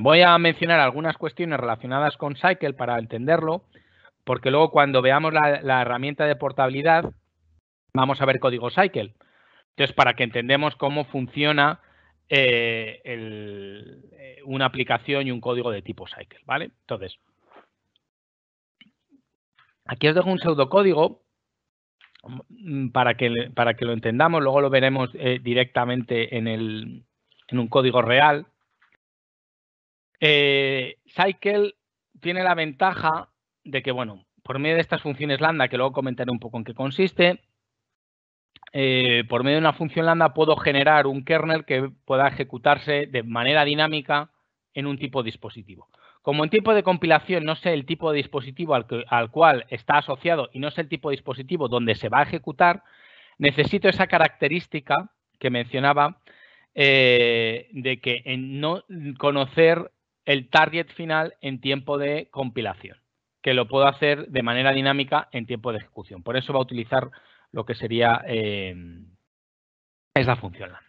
voy a mencionar algunas cuestiones relacionadas con Cycle para entenderlo, porque luego cuando veamos la, herramienta de portabilidad, vamos a ver código Cycle. Entonces, para que entendemos cómo funciona eh, eh, una aplicación y un código de tipo Cycle, ¿vale? Entonces, aquí os dejo un pseudocódigo Mm, para que, para que lo entendamos, luego lo veremos eh, directamente en, el, en un código real. Eh, Cycle tiene la ventaja de que, bueno, por medio de estas funciones lambda, que luego comentaré un poco en qué consiste, eh, por medio de una función lambda puedo generar un kernel que pueda ejecutarse de manera dinámica en un tipo de dispositivo. Como en tiempo de compilación no sé el tipo de dispositivo al, cual está asociado y no sé el tipo de dispositivo donde se va a ejecutar, necesito esa característica que mencionaba eh, de que no conocer el target final en tiempo de compilación, que lo puedo hacer de manera dinámica en tiempo de ejecución. Por eso va a utilizar lo que sería eh, esa función lambda.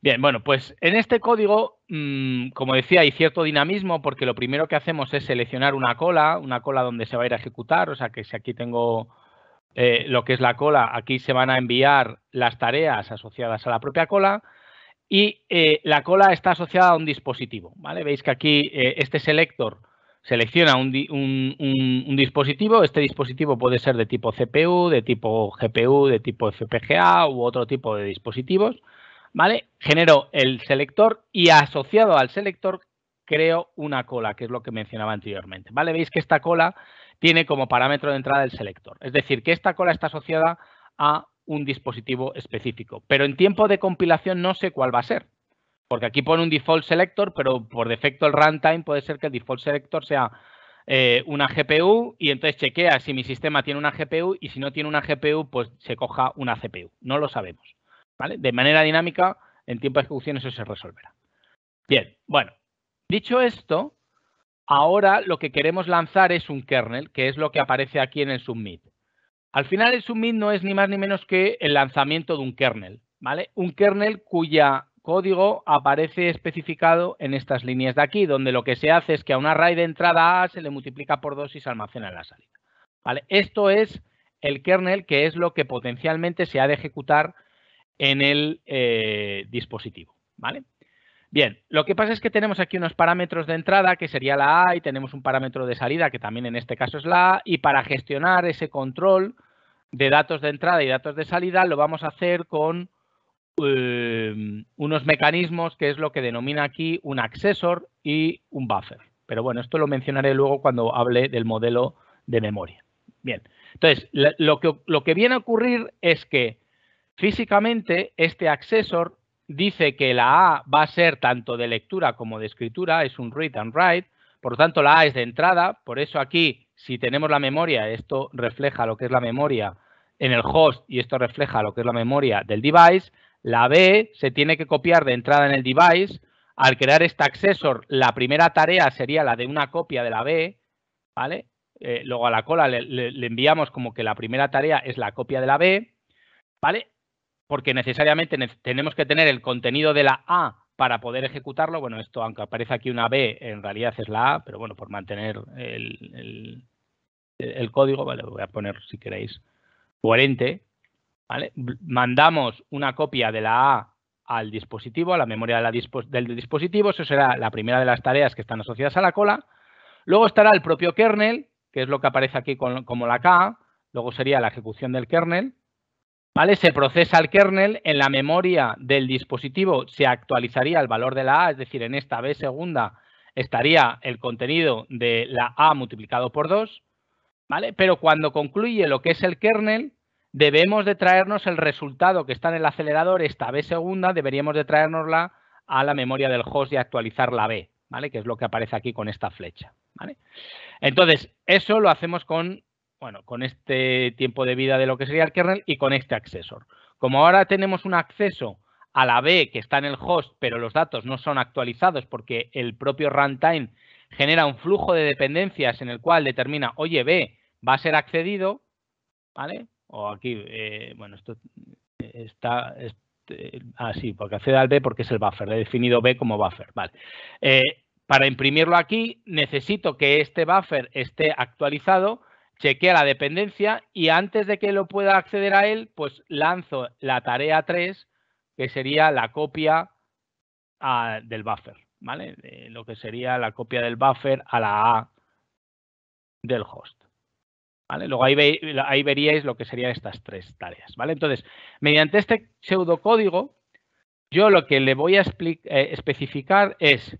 Bien, bueno, pues en este código Mm, como decía, hay cierto dinamismo porque lo primero que hacemos es seleccionar una cola, una cola donde se va a ir a ejecutar, o sea que si aquí tengo eh, lo que es la cola, aquí se van a enviar las tareas asociadas a la propia cola y eh, la cola está asociada a un dispositivo, Veis que aquí eh, este selector selecciona un, un, dispositivo, este dispositivo puede ser de tipo CPU, de tipo GPU, de tipo FPGA u otro tipo de dispositivos ¿vale? Genero el selector y asociado al selector creo una cola, que es lo que mencionaba anteriormente, ¿vale? Veis que esta cola tiene como parámetro de entrada el selector, es decir, que esta cola está asociada a un dispositivo específico, pero en tiempo de compilación no sé cuál va a ser, porque aquí pone un default selector, pero por defecto el runtime puede ser que el default selector sea eh, una GPU y entonces chequea si mi sistema tiene una GPU y si no tiene una GPU, pues se coja una CPU. No lo sabemos. De manera dinámica, en tiempo de ejecución eso se resolverá. Bien, bueno, dicho esto, ahora lo que queremos lanzar es un kernel, que es lo que aparece aquí en el submit. Al final el submit no es ni más ni menos que el lanzamiento de un kernel, ¿vale? Un kernel cuya código aparece especificado en estas líneas de aquí, donde lo que se hace es que a una array de entrada A se le multiplica por dos y se almacena en la salida. ¿Vale? Esto es el kernel, que es lo que potencialmente se ha de ejecutar en el eh, dispositivo, ¿vale? Bien, lo que pasa es que tenemos aquí unos parámetros de entrada que sería la A y tenemos un parámetro de salida que también en este caso es la A y para gestionar ese control de datos de entrada y datos de salida lo vamos a hacer con eh, unos mecanismos que es lo que denomina aquí un accessor y un buffer. Pero bueno, esto lo mencionaré luego cuando hable del modelo de memoria. Bien, entonces lo que viene a ocurrir es que Físicamente, este accesor dice que la A va a ser tanto de lectura como de escritura, es un read and write, por lo tanto la A es de entrada, por eso aquí si tenemos la memoria, esto refleja lo que es la memoria en el host y esto refleja lo que es la memoria del device, la B se tiene que copiar de entrada en el device, al crear este accesor, la primera tarea sería la de una copia de la B, ¿vale? Eh, luego a la cola le, le enviamos como que la primera tarea es la copia de la B, ¿vale? porque necesariamente tenemos que tener el contenido de la A para poder ejecutarlo. Bueno, esto, aunque aparece aquí una B, en realidad es la A, pero bueno, por mantener el, código, vale, voy a poner, si queréis, coherente, Mandamos una copia de la A al dispositivo, a la memoria del dispositivo, eso será la primera de las tareas que están asociadas a la cola. Luego estará el propio kernel, que es lo que aparece aquí como la K, luego sería la ejecución del kernel, ¿vale? Se procesa el kernel, en la memoria del dispositivo se actualizaría el valor de la A, es decir, en esta B segunda estaría el contenido de la A multiplicado por 2, ¿vale? Pero cuando concluye lo que es el kernel, debemos de traernos el resultado que está en el acelerador, esta B segunda, deberíamos de traernosla a la memoria del host y actualizar la B, ¿vale? Que es lo que aparece aquí con esta flecha, ¿vale? Entonces, eso lo hacemos con bueno, con este tiempo de vida de lo que sería el kernel y con este accesor. Como ahora tenemos un acceso a la B que está en el host, pero los datos no son actualizados porque el propio runtime genera un flujo de dependencias en el cual determina, oye, B va a ser accedido, ¿vale? O aquí, eh, bueno, esto está, así este, ah, porque accede al B porque es el buffer, he definido B como buffer, ¿vale? Eh, para imprimirlo aquí necesito que este buffer esté actualizado chequea la dependencia y antes de que lo pueda acceder a él, pues lanzo la tarea 3, que sería la copia del buffer, ¿vale? lo que sería la copia del buffer a la A del host. ¿Vale? Luego ahí, veríais lo que serían estas tres tareas. ¿vale? Entonces, mediante este pseudocódigo, yo lo que le voy a eh, especificar es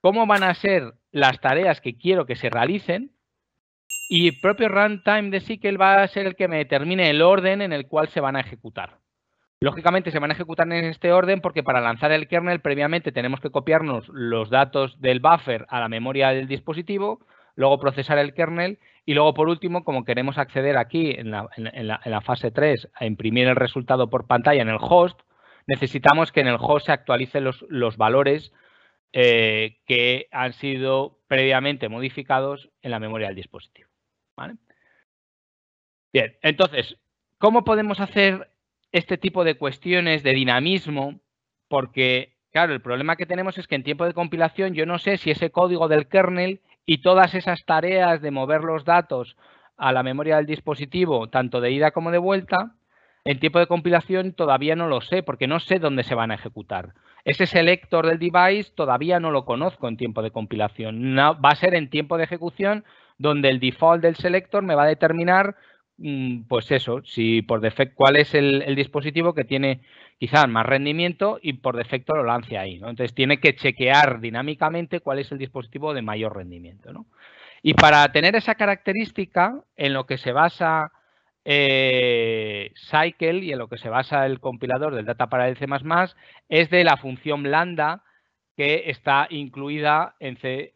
cómo van a ser las tareas que quiero que se realicen y el propio runtime de SQL va a ser el que me determine el orden en el cual se van a ejecutar. Lógicamente se van a ejecutar en este orden porque para lanzar el kernel previamente tenemos que copiarnos los datos del buffer a la memoria del dispositivo, luego procesar el kernel y luego por último, como queremos acceder aquí en la, fase 3 a imprimir el resultado por pantalla en el host, necesitamos que en el host se actualicen los, los valores eh, que han sido previamente modificados en la memoria del dispositivo. ¿vale? Bien, entonces, ¿cómo podemos hacer este tipo de cuestiones de dinamismo? Porque, claro, el problema que tenemos es que en tiempo de compilación yo no sé si ese código del kernel y todas esas tareas de mover los datos a la memoria del dispositivo, tanto de ida como de vuelta, en tiempo de compilación todavía no lo sé, porque no sé dónde se van a ejecutar. Ese selector del device todavía no lo conozco en tiempo de compilación. va a ser en tiempo de ejecución donde el default del selector me va a determinar, mm, pues eso, si por defecto cuál es el, dispositivo que tiene quizás más rendimiento y por defecto lo lance ahí. Entonces tiene que chequear dinámicamente cuál es el dispositivo de mayor rendimiento. Y para tener esa característica, en lo que se basa eh, Cycle y en lo que se basa el compilador del data para el C++, es de la función lambda que está incluida en C++.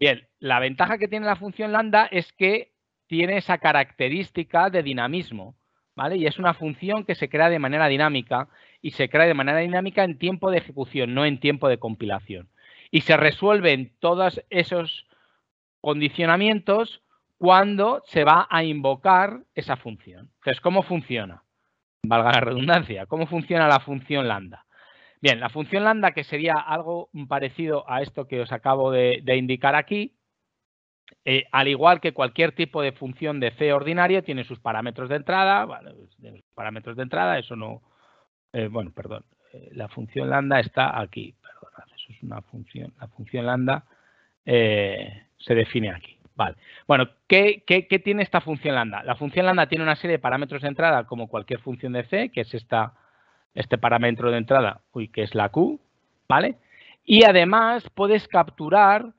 Bien, la ventaja que tiene la función lambda es que tiene esa característica de dinamismo, ¿vale? Y es una función que se crea de manera dinámica y se crea de manera dinámica en tiempo de ejecución, no en tiempo de compilación. Y se resuelven todos esos condicionamientos cuando se va a invocar esa función. Entonces, ¿cómo funciona? Valga la redundancia, ¿cómo funciona la función lambda? Bien, la función lambda, que sería algo parecido a esto que os acabo de, indicar aquí, eh, al igual que cualquier tipo de función de C ordinaria, tiene sus parámetros de entrada, bueno, pues, tiene sus parámetros de entrada, eso no, eh, bueno, perdón, eh, la función lambda está aquí, perdón, eso es una función, la función lambda se define aquí. Vale. Bueno, qué, tiene esta función lambda? La función lambda tiene una serie de parámetros de entrada como cualquier función de C, que es esta este parámetro de entrada, uy, que es la Q, ¿vale? Y además puedes capturar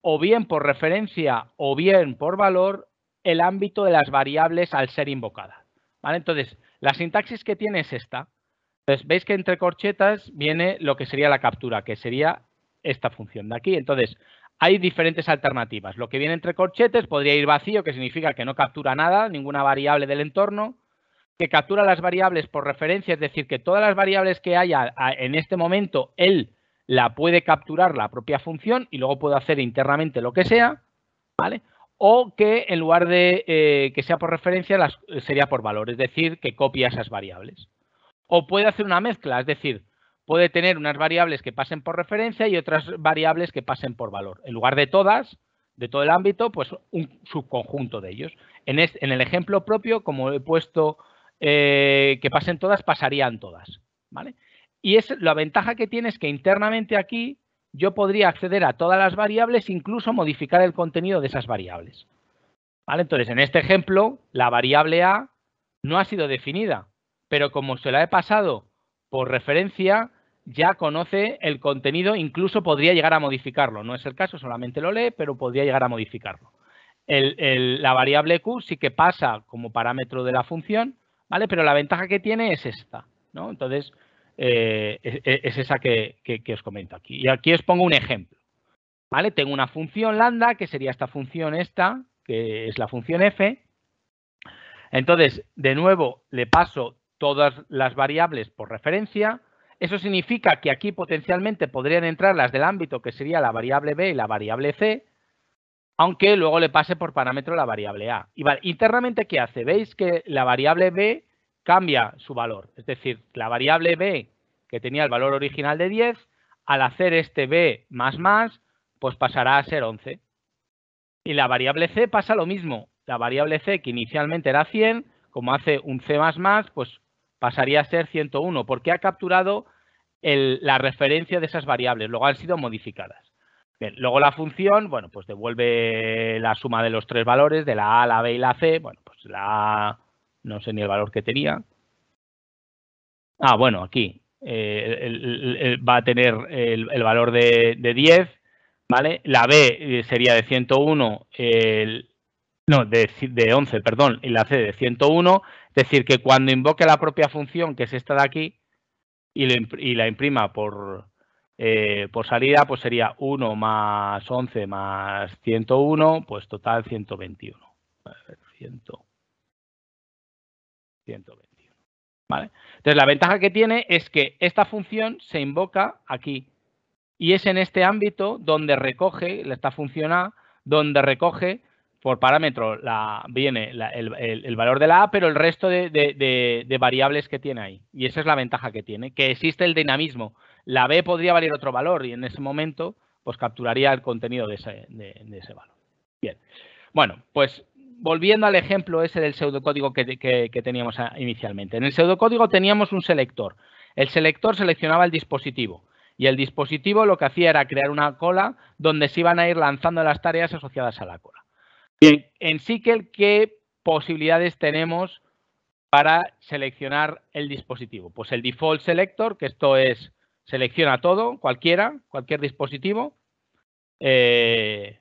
o bien por referencia o bien por valor el ámbito de las variables al ser invocada. ¿vale? Entonces, la sintaxis que tiene es esta. Entonces, veis que entre corchetas viene lo que sería la captura, que sería esta función de aquí. Entonces, hay diferentes alternativas. Lo que viene entre corchetes podría ir vacío, que significa que no captura nada, ninguna variable del entorno que captura las variables por referencia, es decir, que todas las variables que haya en este momento, él la puede capturar la propia función y luego puede hacer internamente lo que sea, ¿vale? O que en lugar de eh, que sea por referencia, las, sería por valor, es decir, que copia esas variables. O puede hacer una mezcla, es decir, puede tener unas variables que pasen por referencia y otras variables que pasen por valor. En lugar de todas, de todo el ámbito, pues un subconjunto de ellos. En, en el ejemplo propio, como he puesto eh, que pasen todas, pasarían todas. ¿vale? Y es la ventaja que tiene es que internamente aquí yo podría acceder a todas las variables, incluso modificar el contenido de esas variables. ¿Vale? Entonces, en este ejemplo, la variable A no ha sido definida, pero como se la he pasado por referencia, ya conoce el contenido, incluso podría llegar a modificarlo. No es el caso, solamente lo lee, pero podría llegar a modificarlo. la variable Q sí que pasa como parámetro de la función, pero la ventaja que tiene es esta, ¿no? Entonces, eh, es, esa que, os comento aquí. Y aquí os pongo un ejemplo, ¿vale? Tengo una función lambda, que sería esta función esta, que es la función f. Entonces, de nuevo, le paso todas las variables por referencia. Eso significa que aquí potencialmente podrían entrar las del ámbito, que sería la variable b y la variable c, aunque luego le pase por parámetro la variable A. internamente, ¿qué hace? Veis que la variable B cambia su valor. Es decir, la variable B, que tenía el valor original de 10, al hacer este B más más, pues pasará a ser 11. Y la variable C pasa lo mismo. La variable C, que inicialmente era 100, como hace un C más más, pues pasaría a ser 101, porque ha capturado la referencia de esas variables, luego han sido modificadas luego la función, bueno, pues devuelve la suma de los tres valores, de la A, la B y la C. Bueno, pues la A no sé ni el valor que tenía. Ah, bueno, aquí eh, va a tener el, valor de, 10, ¿vale? La B eh, sería de 101, no, de, 11, perdón, y la C de 101. Es decir, que cuando invoque la propia función, que es esta de aquí, y la imprima por, eh, por salida, pues sería 1 más 11 más 101, pues total 121. ¿Vale? Entonces, la ventaja que tiene es que esta función se invoca aquí. Y es en este ámbito donde recoge, esta función A, donde recoge por parámetro la, viene el, valor de la A, pero el resto de variables que tiene ahí. Y esa es la ventaja que tiene, que existe el dinamismo la B podría valer otro valor y en ese momento pues capturaría el contenido de ese, valor. Bien, bueno, pues volviendo al ejemplo ese del pseudocódigo que, que, que teníamos inicialmente. En el pseudocódigo teníamos un selector. El selector seleccionaba el dispositivo y el dispositivo lo que hacía era crear una cola donde se iban a ir lanzando las tareas asociadas a la cola. Bien, en SQL, ¿qué posibilidades tenemos para seleccionar el dispositivo? Pues el default selector, que esto es selecciona todo, cualquiera, cualquier dispositivo. Eh,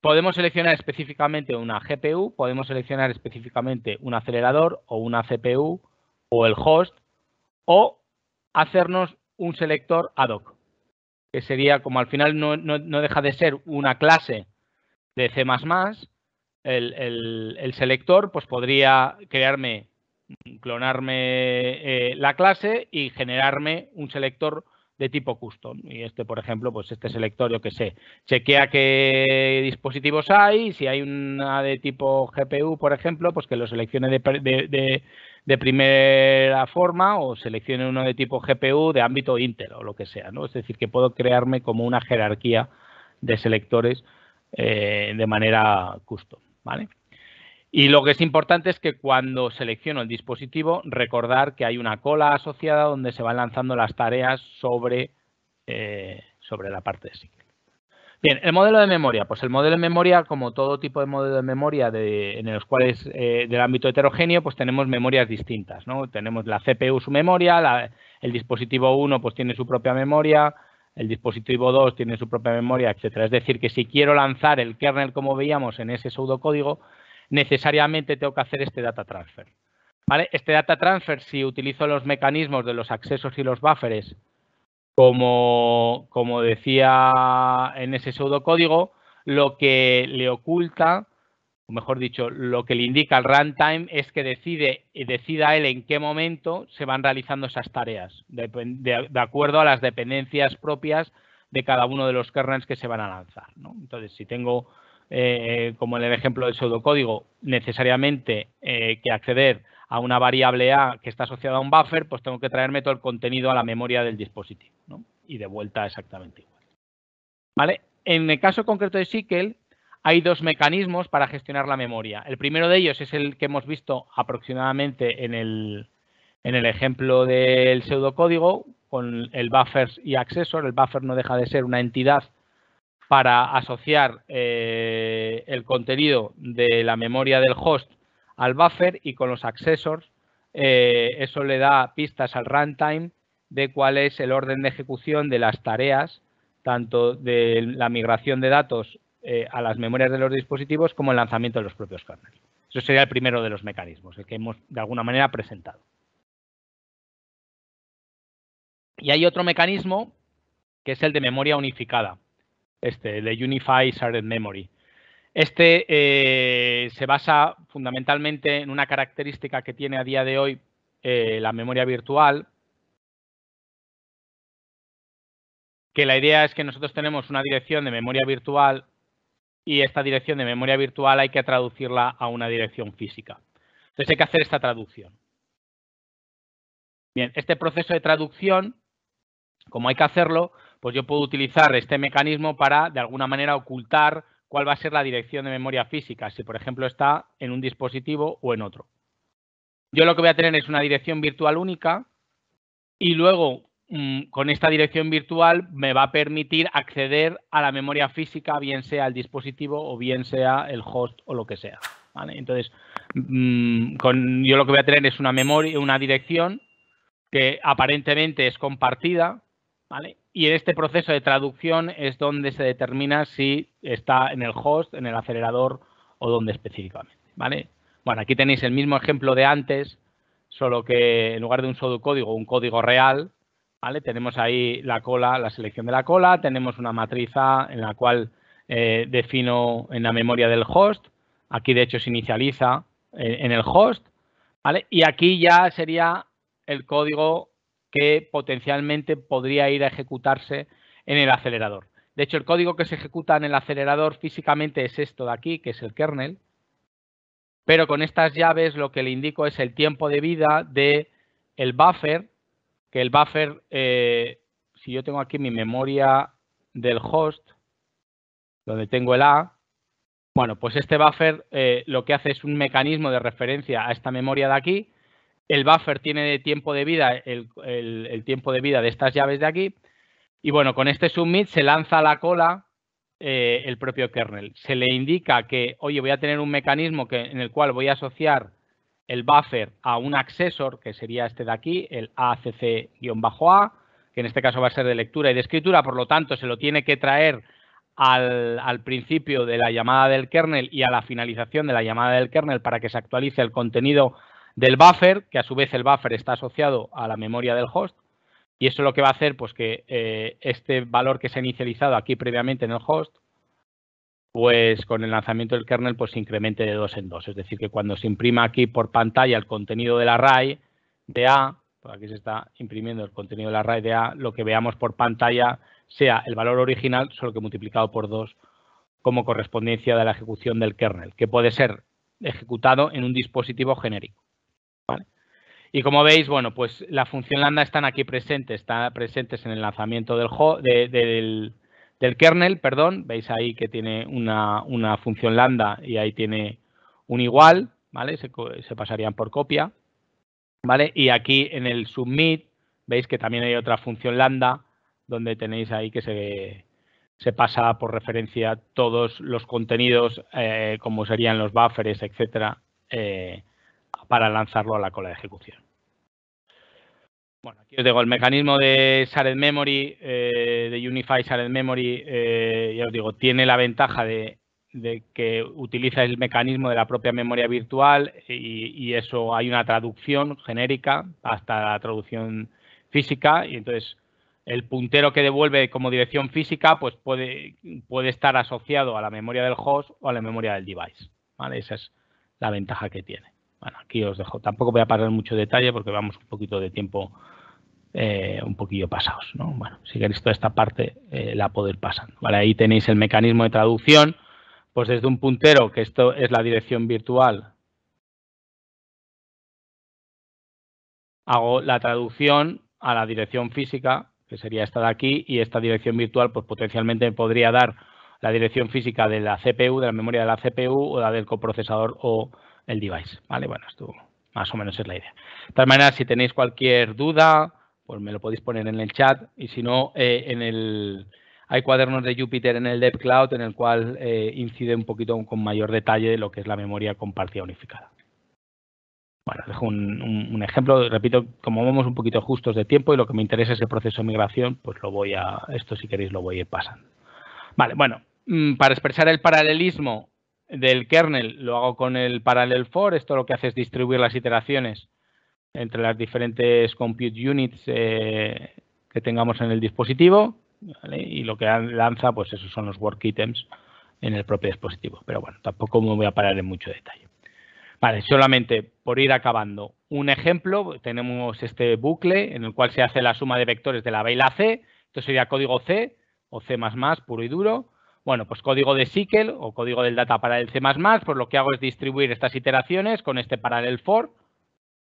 podemos seleccionar específicamente una GPU, podemos seleccionar específicamente un acelerador o una CPU o el host o hacernos un selector ad hoc, que sería como al final no, deja de ser una clase de C++, el, el, el selector pues podría crearme clonarme eh, la clase y generarme un selector de tipo custom. Y este, por ejemplo, pues este selector, yo que sé, chequea qué dispositivos hay, si hay una de tipo GPU, por ejemplo, pues que lo seleccione de, primera forma o seleccione uno de tipo GPU de ámbito Intel o lo que sea, ¿no? Es decir, que puedo crearme como una jerarquía de selectores eh, de manera custom, ¿vale? Y lo que es importante es que cuando selecciono el dispositivo, recordar que hay una cola asociada donde se van lanzando las tareas sobre, eh, sobre la parte de SIC. Bien, el modelo de memoria. Pues el modelo de memoria, como todo tipo de modelo de memoria de, en los cuales eh, del ámbito heterogéneo, pues tenemos memorias distintas. ¿no? Tenemos la CPU su memoria, el dispositivo 1 pues tiene su propia memoria, el dispositivo 2 tiene su propia memoria, etcétera. Es decir, que si quiero lanzar el kernel como veíamos en ese pseudocódigo, necesariamente tengo que hacer este data transfer. Este data transfer, si utilizo los mecanismos de los accesos y los buffers, como, como decía en ese pseudocódigo, lo que le oculta, o mejor dicho, lo que le indica el runtime es que decide, decida él en qué momento se van realizando esas tareas, de, acuerdo a las dependencias propias de cada uno de los kernels que se van a lanzar. Entonces, si tengo eh, como en el ejemplo del pseudocódigo, necesariamente eh, que acceder a una variable A que está asociada a un buffer, pues tengo que traerme todo el contenido a la memoria del dispositivo y de vuelta exactamente igual. ¿Vale? En el caso concreto de SQL, hay dos mecanismos para gestionar la memoria. El primero de ellos es el que hemos visto aproximadamente en el, en el ejemplo del pseudocódigo con el buffer y accesor. El buffer no deja de ser una entidad para asociar eh, el contenido de la memoria del host al buffer y con los accessors. Eh, eso le da pistas al runtime de cuál es el orden de ejecución de las tareas, tanto de la migración de datos eh, a las memorias de los dispositivos como el lanzamiento de los propios kernels. Eso sería el primero de los mecanismos, el que hemos de alguna manera presentado. Y hay otro mecanismo que es el de memoria unificada. Este, de Unify Shared Memory. Este eh, se basa fundamentalmente en una característica que tiene a día de hoy eh, la memoria virtual, que la idea es que nosotros tenemos una dirección de memoria virtual y esta dirección de memoria virtual hay que traducirla a una dirección física. Entonces hay que hacer esta traducción. Bien, este proceso de traducción, como hay que hacerlo, pues yo puedo utilizar este mecanismo para, de alguna manera, ocultar cuál va a ser la dirección de memoria física, si por ejemplo está en un dispositivo o en otro. Yo lo que voy a tener es una dirección virtual única y luego mm, con esta dirección virtual me va a permitir acceder a la memoria física, bien sea el dispositivo o bien sea el host o lo que sea. Entonces, mm, yo lo que voy a tener es una memoria, una dirección que aparentemente es compartida, ¿vale? Y en este proceso de traducción es donde se determina si está en el host, en el acelerador o dónde específicamente. ¿vale? Bueno, aquí tenéis el mismo ejemplo de antes, solo que en lugar de un código, un código real, ¿vale? Tenemos ahí la cola, la selección de la cola, tenemos una matriz en la cual eh, defino en la memoria del host. Aquí, de hecho, se inicializa eh, en, el host, Y aquí ya sería el código que potencialmente podría ir a ejecutarse en el acelerador. De hecho, el código que se ejecuta en el acelerador físicamente es esto de aquí, que es el kernel, pero con estas llaves lo que le indico es el tiempo de vida de el buffer, que el buffer, eh, si yo tengo aquí mi memoria del host, donde tengo el A, bueno, pues este buffer eh, lo que hace es un mecanismo de referencia a esta memoria de aquí, el buffer tiene de tiempo de vida el, tiempo de vida de estas llaves de aquí. Y bueno, con este submit se lanza a la cola eh, el propio kernel. Se le indica que, oye, voy a tener un mecanismo que, en el cual voy a asociar el buffer a un accesor que sería este de aquí, el ACC-A, que en este caso va a ser de lectura y de escritura, por lo tanto se lo tiene que traer al, al, principio de la llamada del kernel y a la finalización de la llamada del kernel para que se actualice el contenido del buffer, que a su vez el buffer está asociado a la memoria del host, y eso lo que va a hacer, pues que eh, este valor que se ha inicializado aquí previamente en el host, pues con el lanzamiento del kernel, pues se incremente de dos en dos. Es decir, que cuando se imprima aquí por pantalla el contenido del array de A, por pues aquí se está imprimiendo el contenido del array de A, lo que veamos por pantalla sea el valor original, solo que multiplicado por dos, como correspondencia de la ejecución del kernel, que puede ser ejecutado en un dispositivo genérico. Y como veis, bueno, pues la función lambda están aquí presentes, están presentes en el lanzamiento del, del, kernel, perdón, veis ahí que tiene una, función lambda y ahí tiene un igual, ¿vale? Se, pasarían por copia, ¿vale? Y aquí en el submit veis que también hay otra función lambda donde tenéis ahí que se, se pasa por referencia todos los contenidos, eh, como serían los buffers, etcétera, eh, para lanzarlo a la cola de ejecución. Bueno, aquí os digo, el mecanismo de Shared Memory, eh, de Unify Shared Memory, eh, ya os digo, tiene la ventaja de, que utiliza el mecanismo de la propia memoria virtual y, eso hay una traducción genérica hasta la traducción física y entonces el puntero que devuelve como dirección física pues puede, puede estar asociado a la memoria del host o a la memoria del device. Esa es la ventaja que tiene aquí os dejo. Tampoco voy a parar mucho detalle porque vamos un poquito de tiempo, eh, un poquillo pasados. ¿no? Bueno, si queréis toda esta parte eh, la podéis pasar. Vale, ahí tenéis el mecanismo de traducción. Pues desde un puntero, que esto es la dirección virtual, hago la traducción a la dirección física, que sería esta de aquí, y esta dirección virtual, pues potencialmente podría dar la dirección física de la CPU, de la memoria de la CPU o la del coprocesador o el device. ¿vale? Bueno, esto más o menos es la idea. De tal manera, si tenéis cualquier duda, pues me lo podéis poner en el chat y si no, eh, en el, hay cuadernos de Jupyter en el DevCloud Cloud en el cual eh, incide un poquito con mayor detalle lo que es la memoria compartida unificada. Bueno, dejo un, ejemplo, repito, como vamos un poquito justos de tiempo y lo que me interesa es el proceso de migración, pues lo voy a, esto si queréis lo voy a ir pasando. Vale, bueno, mm, para expresar el paralelismo del kernel lo hago con el parallel for. Esto lo que hace es distribuir las iteraciones entre las diferentes compute units eh, que tengamos en el dispositivo. Y lo que lanza, pues esos son los work items en el propio dispositivo. Pero bueno, tampoco me voy a parar en mucho detalle. Vale, solamente por ir acabando. Un ejemplo, tenemos este bucle en el cual se hace la suma de vectores de la vela C. Esto sería código C o C++, puro y duro. Bueno, pues código de SQL o código del data para el C++, pues lo que hago es distribuir estas iteraciones con este parallel for.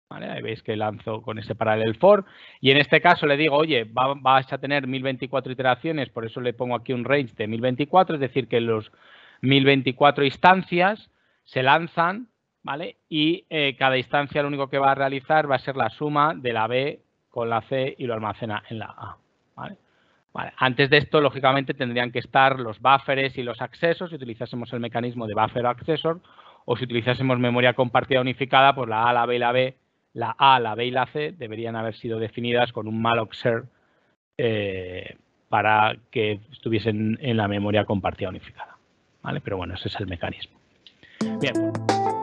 Ahí veis que lanzo con este parallel for. Y en este caso le digo, oye, vas a tener 1024 iteraciones, por eso le pongo aquí un range de 1024, es decir, que los 1024 instancias se lanzan, ¿vale? Y eh, cada instancia lo único que va a realizar va a ser la suma de la B con la C y lo almacena en la A, ¿vale? Antes de esto, lógicamente, tendrían que estar los buffers y los accesos, si utilizásemos el mecanismo de buffer o accessor, o si utilizásemos memoria compartida unificada, pues la A, la B y la B, la A, la B y la C deberían haber sido definidas con un malloc eh, para que estuviesen en la memoria compartida unificada. ¿Vale? Pero bueno, ese es el mecanismo. Bien.